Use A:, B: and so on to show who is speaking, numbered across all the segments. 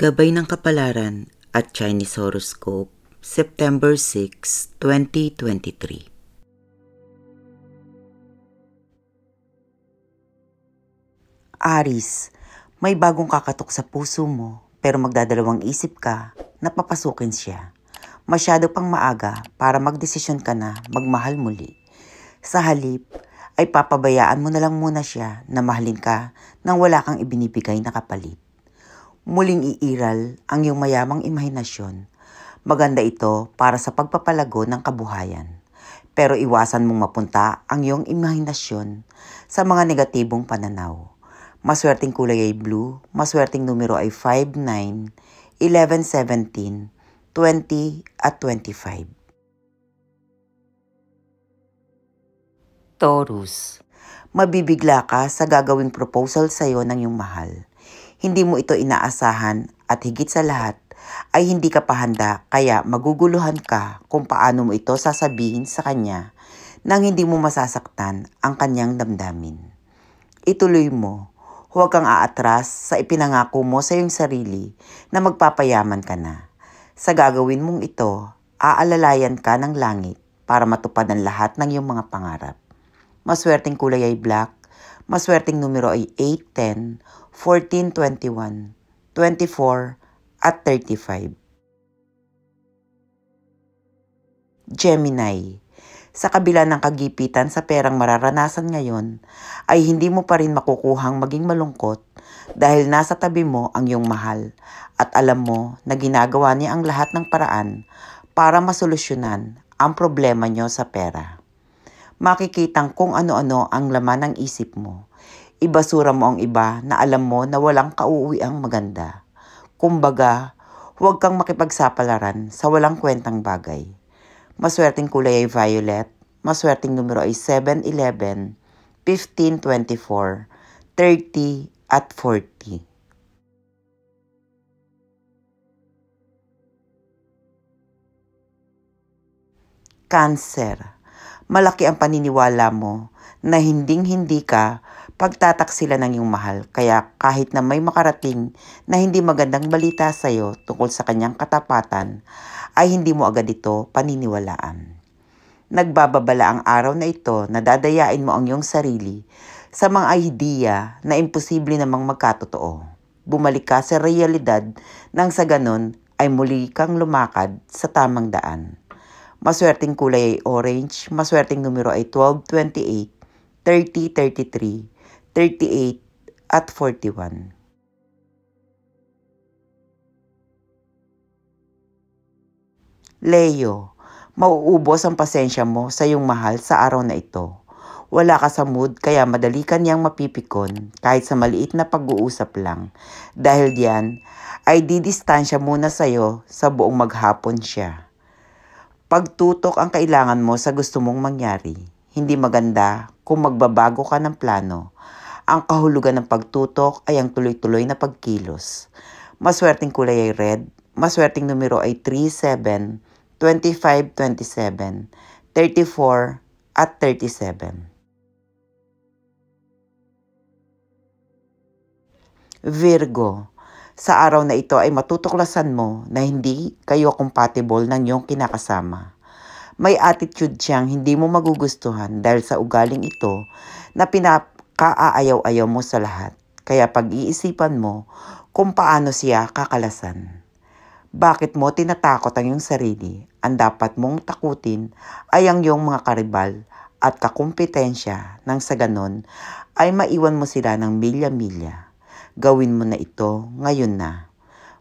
A: Gabay ng Kapalaran at Chinese Horoscope, September 6, 2023. Aris, may bagong kakatok sa puso mo pero magdadalawang isip ka na papasukin siya. Masyado pang maaga para magdesisyon ka na magmahal muli. Sa halip, ay papabayaan mo na lang muna siya na mahalin ka nang wala kang ibinibigay na kapalit muling iiral ang iyong mayamang imahinasyon. Maganda ito para sa pagpapalago ng kabuhayan. Pero iwasan mong mapunta ang iyong imahinasyon sa mga negatibong pananaw. Maswerteng kulay ay blue, maswerteng numero ay 5, 9, 11, 17, 20 at 25. Taurus Mabibigla ka sa gagawing proposal sa iyo ng iyong mahal hindi mo ito inaasahan at higit sa lahat ay hindi ka pa handa kaya maguguluhan ka kung paano mo ito sasabihin sa kanya nang hindi mo masasaktan ang kanyang damdamin. Ituloy mo, huwag kang aatras sa ipinangako mo sa iyong sarili na magpapayaman ka na. Sa gagawin mong ito, aalalayan ka ng langit para matupad ang lahat ng iyong mga pangarap. Maswerteng kulay ay black, maswerteng numero ay 810, 1421, 24, at 35. Gemini, sa kabila ng kagipitan sa perang mararanasan ngayon, ay hindi mo pa rin makukuhang maging malungkot dahil nasa tabi mo ang iyong mahal at alam mo na ginagawa niya ang lahat ng paraan para masolusyonan ang problema niyo sa pera. Makikitang kung ano-ano ang laman ng isip mo ibasura mo ang iba na alam mo na walang kauuwi ang maganda. Kumbaga, huwag kang makipagsapalaran sa walang kwentang bagay. Maswerteng kulay ay violet, maswerteng numero ay 7-11, 15-24, 30 at 40. Cancer. Malaki ang paniniwala mo na hinding-hindi ka pagtataksila ng iyong mahal. Kaya kahit na may makarating na hindi magandang balita sa iyo tungkol sa kanyang katapatan, ay hindi mo agad ito paniniwalaan. Nagbababala ang araw na ito na dadayain mo ang iyong sarili sa mga idea na imposible namang magkatotoo. Bumalik ka sa realidad nang sa ganon ay muli kang lumakad sa tamang daan. Maswerteng kulay ay orange, maswerteng numero ay 1228, 30, 33, 38, at 41. Leo, mauubos ang pasensya mo sa iyong mahal sa araw na ito. Wala ka sa mood kaya madali ka niyang mapipikon kahit sa maliit na pag-uusap lang. Dahil diyan, ay didistansya muna sa'yo sa buong maghapon siya. Pagtutok ang kailangan mo sa gusto mong mangyari. Hindi maganda kung magbabago ka ng plano. Ang kahulugan ng pagtutok ay ang tuloy-tuloy na pagkilos. Maswerteng kulay ay red, maswerteng numero ay 37, 25, 27, 34, at 37. Virgo, sa araw na ito ay matutuklasan mo na hindi kayo compatible ng iyong kinakasama. May attitude siyang hindi mo magugustuhan dahil sa ugaling ito na pinakaayaw-ayaw mo sa lahat. Kaya pag-iisipan mo kung paano siya kakalasan. Bakit mo tinatakot ang iyong sarili? Ang dapat mong takutin ay ang iyong mga karibal at kakumpetensya nang sa ganon ay maiwan mo sila ng milya-milya. Gawin mo na ito ngayon na.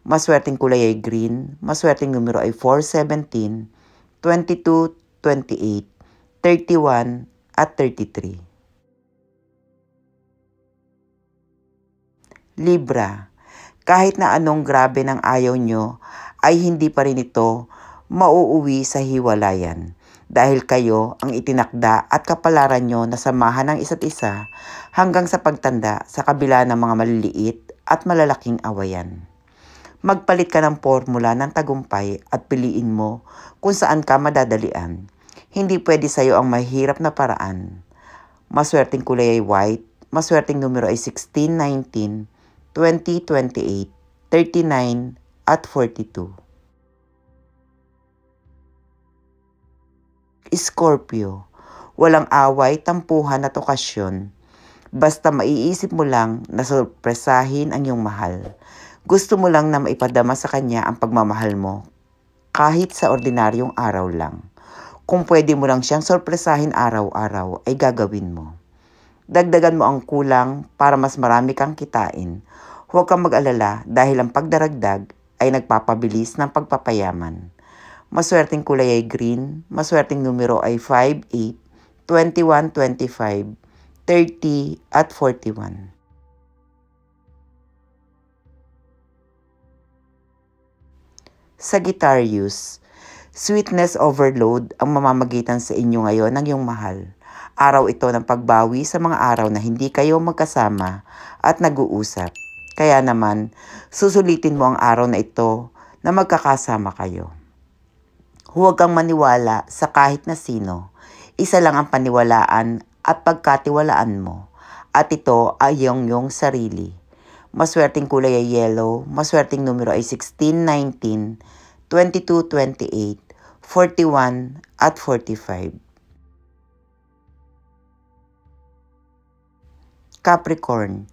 A: Maswerteng kulay ay green, maswerteng numero ay 417, 22, 28, 31, at 33. Libra, kahit na anong grabe ng ayaw nyo, ay hindi pa rin ito mauuwi sa hiwalayan. Dahil kayo ang itinakda at kapalaran nyo na samahan ng isa't isa hanggang sa pagtanda sa kabila ng mga maliliit at malalaking awayan. Magpalit ka ng formula ng tagumpay at piliin mo kung saan ka madadalian. Hindi pwede sa iyo ang mahirap na paraan. Maswerteng kulay ay white, maswerteng numero ay 16, 19, 20, 28, 39, at 42. Scorpio, walang away, tampuhan at okasyon. Basta maiisip mo lang na surpresahin ang iyong mahal. Gusto mo lang na maipadama sa kanya ang pagmamahal mo kahit sa ordinaryong araw lang. Kung pwede mo lang siyang sorpresahin araw-araw, ay gagawin mo. Dagdagan mo ang kulang para mas marami kang kitain. Huwag kang mag-alala dahil ang pagdaragdag ay nagpapabilis ng pagpapayaman. Maswerteng kulay ay green, maswerteng numero ay 5, 8, 21, 25, 30 at 41. Sagittarius, sweetness overload ang mamamagitan sa inyo ngayon ng iyong mahal. Araw ito ng pagbawi sa mga araw na hindi kayo magkasama at nag-uusap. Kaya naman, susulitin mo ang araw na ito na magkakasama kayo. Huwag kang maniwala sa kahit na sino. Isa lang ang paniwalaan at pagkatiwalaan mo. At ito ay yung yung sarili. Maswerteng kulay ay yellow. Maswerteng numero ay 16, 19, 22, 28, 41, at 45. Capricorn,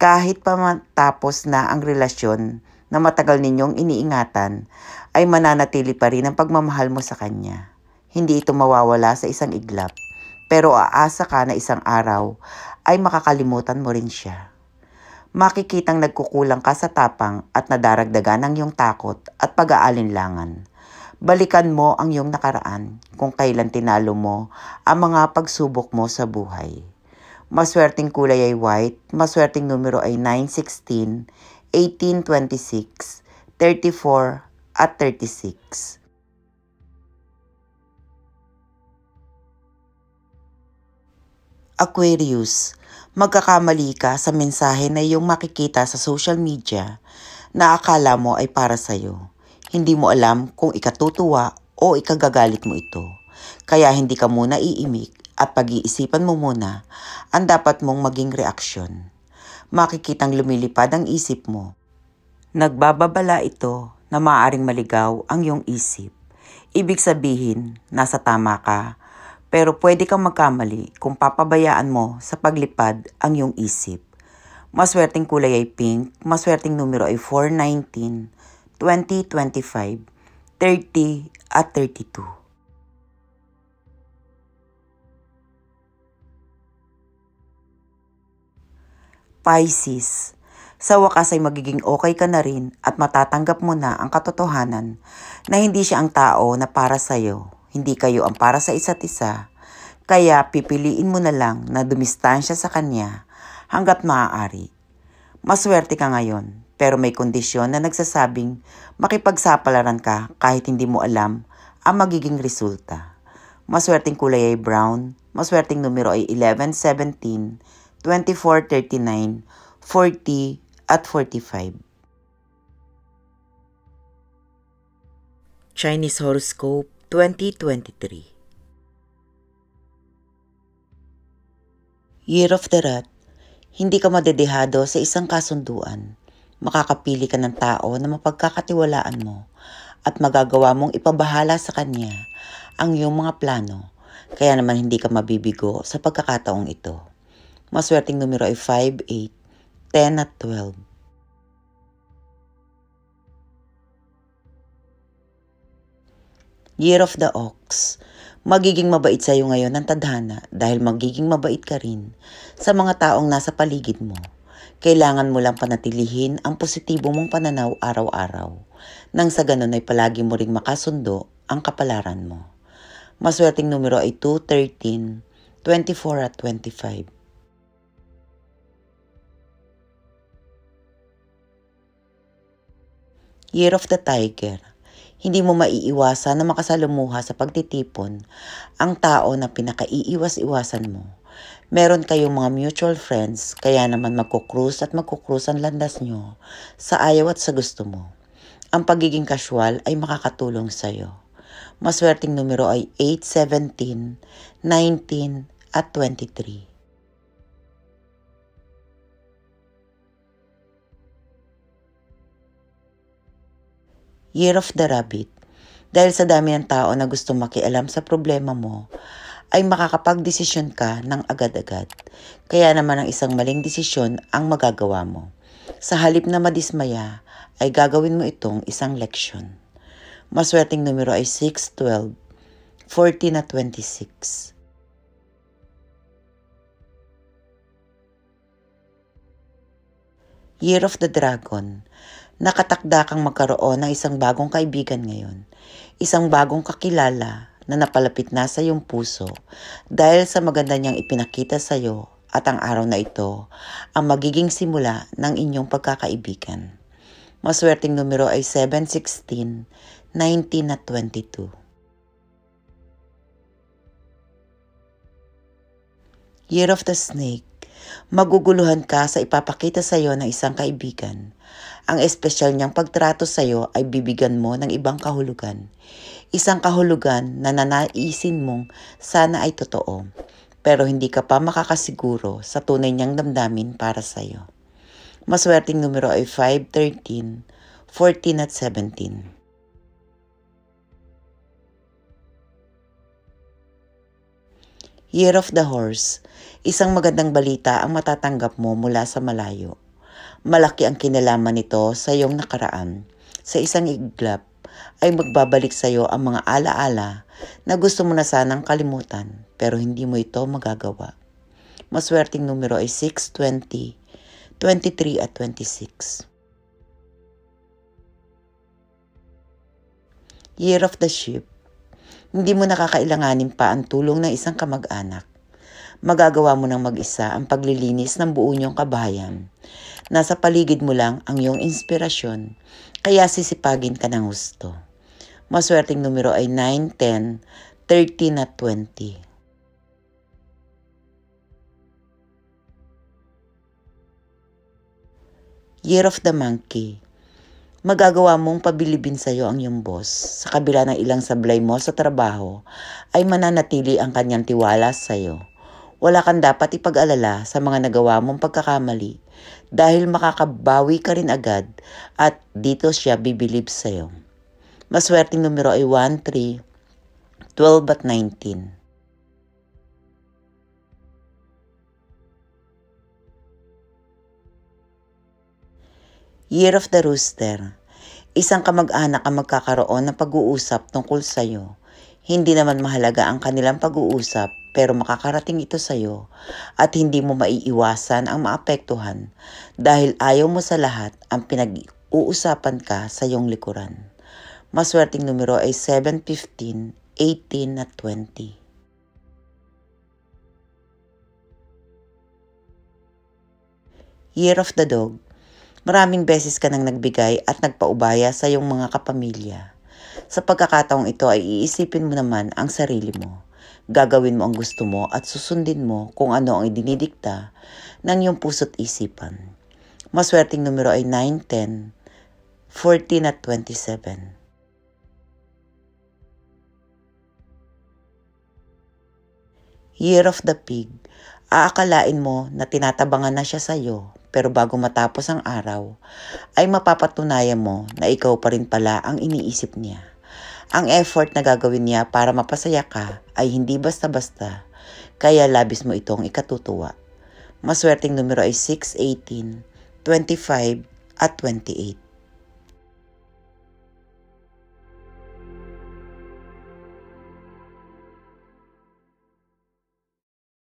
A: kahit pa matapos na ang relasyon na matagal ninyong iniingatan, ay mananatili pa rin ang pagmamahal mo sa kanya. Hindi ito mawawala sa isang iglap, pero aasa ka na isang araw ay makakalimutan mo rin siya makikitang nagkukulang ka sa tapang at nadaragdagan ang iyong takot at pag-aalinlangan. Balikan mo ang iyong nakaraan kung kailan tinalo mo ang mga pagsubok mo sa buhay. Maswerting kulay ay white, maswerting numero ay 916, 1826, 34, at 36. Aquarius, magkakamali ka sa mensahe na iyong makikita sa social media na akala mo ay para sa'yo. Hindi mo alam kung ikatutuwa o ikagagalit mo ito. Kaya hindi ka muna iimik at pag-iisipan mo muna ang dapat mong maging reaksyon. Makikitang lumilipad ang isip mo. Nagbababala ito na maaring maligaw ang iyong isip. Ibig sabihin, nasa tama ka pero pwede kang magkamali kung papabayaan mo sa paglipad ang iyong isip. Maswerteng kulay ay pink, maswerteng numero ay 419, 20, 25, 30 at 32. Pisces. Sa wakas ay magiging okay ka na rin at matatanggap mo na ang katotohanan na hindi siya ang tao na para sa iyo. Hindi kayo ang para sa isa't isa. Kaya pipiliin mo na lang na dumistansya sa kanya hanggat maaari. Maswerte ka ngayon, pero may kondisyon na nagsasabing makipagsapalaran ka kahit hindi mo alam ang magiging resulta. Maswerteng kulay ay brown, maswerteng numero ay 11, 17, 24, 39, 40, at 45. Chinese Horoscope 2023 Year of the Rat, hindi ka madedehado sa isang kasunduan. Makakapili ka ng tao na mapagkakatiwalaan mo at magagawa mong ipabahala sa kanya ang iyong mga plano. Kaya naman hindi ka mabibigo sa pagkakataong ito. Maswerteng numero ay 5, 8, 10 at 12. Year of the Ox. Magiging mabait sa iyo ngayon ang tadhana dahil magiging mabait ka rin sa mga taong nasa paligid mo. Kailangan mo lang panatilihin ang positibo mong pananaw araw-araw nang sa ganun ay palagi mo ring makasundo ang kapalaran mo. Maswerteng numero ay 2, 13, 24 at 25. Year of the Tiger hindi mo maiiwasan na makasalumuha sa pagtitipon ang tao na pinakaiiwas-iwasan mo. Meron kayong mga mutual friends, kaya naman magkukrus at magkukrus ang landas nyo sa ayaw at sa gusto mo. Ang pagiging casual ay makakatulong sa'yo. Maswerteng numero ay 8, 17, 19, at 23. Year of the Rabbit, dahil sa dami ng tao na gusto makialam sa problema mo, ay makakapagdesisyon ka ng agad-agad. Kaya naman ang isang maling desisyon ang magagawa mo. Sa halip na madismaya, ay gagawin mo itong isang leksyon. Maswerteng numero ay 6, 12, 14 at 26. Year of the Dragon, nakatakda kang magkaroon ng isang bagong kaibigan ngayon, isang bagong kakilala na napalapit na sa iyong puso dahil sa maganda niyang ipinakita sa iyo at ang araw na ito ang magiging simula ng inyong pagkakaibigan. Maswerteng numero ay 716, 19 at 22. Year of the Snake, maguguluhan ka sa ipapakita sa iyo ng isang kaibigan ang espesyal niyang pagtrato sa iyo ay bibigyan mo ng ibang kahulugan. Isang kahulugan na nanaisin mong sana ay totoo, pero hindi ka pa makakasiguro sa tunay niyang damdamin para sa iyo. Maswerteng numero ay 5, 13, 14 at 17. Year of the Horse, isang magandang balita ang matatanggap mo mula sa malayo. Malaki ang kinalaman nito sa iyong nakaraan. Sa isang iglap ay magbabalik sa iyo ang mga alaala na gusto mo na sanang kalimutan pero hindi mo ito magagawa. Maswerteng numero ay 6, 20, 23 at 26. Year of the Sheep. Hindi mo nakakailanganin pa ang tulong ng isang kamag-anak magagawa mo ng mag-isa ang paglilinis ng buo niyong kabayan. Nasa paligid mo lang ang iyong inspirasyon, kaya sisipagin ka ng gusto. Maswerteng numero ay 9, 10, 13 at 20. Year of the Monkey magagawa mong pabilibin sa iyo ang iyong boss. Sa kabila ng ilang sablay mo sa trabaho, ay mananatili ang kanyang tiwala sa iyo wala kang dapat ipag-alala sa mga nagawa mong pagkakamali dahil makakabawi ka rin agad at dito siya bibilib iyo. Maswerteng numero ay 1, 3, 12 at 19. Year of the Rooster. Isang kamag-anak ang magkakaroon ng pag-uusap tungkol sa iyo. Hindi naman mahalaga ang kanilang pag-uusap pero makakarating ito sa iyo at hindi mo maiiwasan ang maapektuhan dahil ayaw mo sa lahat ang pinag-uusapan ka sa iyong likuran. Maswerteng numero ay 715, 18 at 20. Year of the Dog Maraming beses ka nang nagbigay at nagpaubaya sa iyong mga kapamilya. Sa pagkakataong ito ay iisipin mo naman ang sarili mo. Gagawin mo ang gusto mo at susundin mo kung ano ang idinidikta ng iyong puso't isipan. Maswerteng numero ay 9, 10, 14 at 27. Year of the Pig, aakalain mo na tinatabangan na siya sa iyo pero bago matapos ang araw, ay mapapatunayan mo na ikaw pa rin pala ang iniisip niya. Ang effort na gagawin niya para mapasaya ka ay hindi basta-basta, kaya labis mo itong ikatutuwa. Maswerteng numero ay 6, 18, 25, at 28.